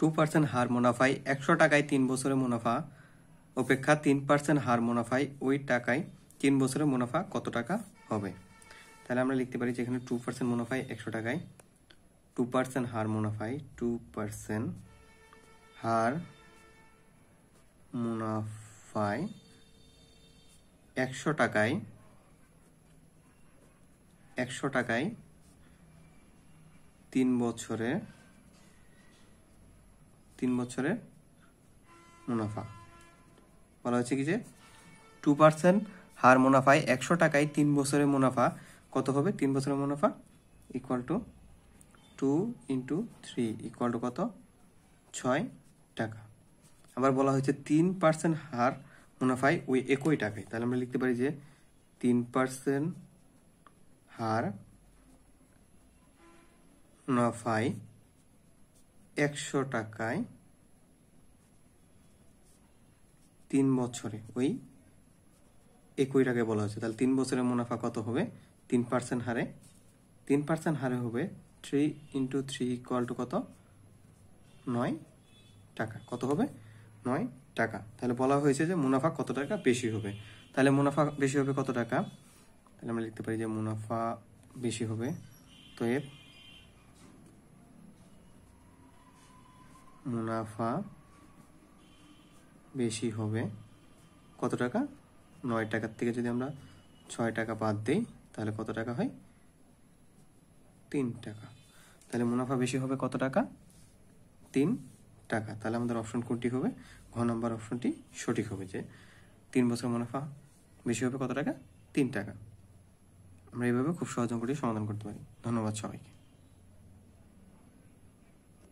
two percent হার মুনাফায় একশো টাকায় তিন বছরে মুনাফা অপেক্ষা তিন পার্সেন্ট হার মুনাফায় ওই টাকায় তিন বছরে মুনাফা কত টাকা হবে তাহলে আমরা লিখতে পারি যেখানে টু পার্সেন্ট মুনাফায় একশো টাকায় টু পার্সেন্ট হার মুনাফায় টু পার্সেন্ট হার মুনাফায় একশো টাকায় একশো টাকায় তিন বছরে তিন বছরের মুনাফা বলা হয়েছে কি যে টু পার্সেন্ট হার মুনাফায় একশো টাকায় তিন বছরে মুনাফা কত হবে তিন বছরের মুনাফা equal to two into three equal to কত ছয় টাকা আবার বলা হয়েছে তিন পার্সেন্ট হার মুনাফায় ওই একই টাকায় তাহলে আমরা লিখতে পারি যে তিন পার্সেন্ট হার মুনাফায় একশো টাকায় তিন বছরে ওই একই টাকে বলা হয়েছে তাহলে তিন বছরে মুনাফা কত হবে তিন পার্সেন্ট হারে তিন পার্সেন্ট হারে হবে three into three equal to কত নয় টাকা কত হবে নয় টাকা তাহলে বলা হয়েছে যে মুনাফা কত টাকা বেশি হবে তাহলে মুনাফা বেশি হবে কত টাকা তাহলে আমরা লিখতে পারি যে মুনাফা বেশি হবে তো এর মুনাফা বেশি হবে কত টাকা নয় টাকার থেকে যদি আমরা ছয় টাকা বাদ দিই তাহলে কত টাকা হয় তিন টাকা তাহলে মুনাফা বেশি হবে কত টাকা তিন টাকা তাহলে আমাদের অপশন কোনটি হবে ঘ নম্বর অপশনটি সঠিক হবে যে তিন বছর মুনাফা বেশি হবে কত টাকা তিন টাকা আমরা এইভাবে খুব সহজ অঙ্কটি সমাধান করতে পারি ধন্যবাদ সবাইকে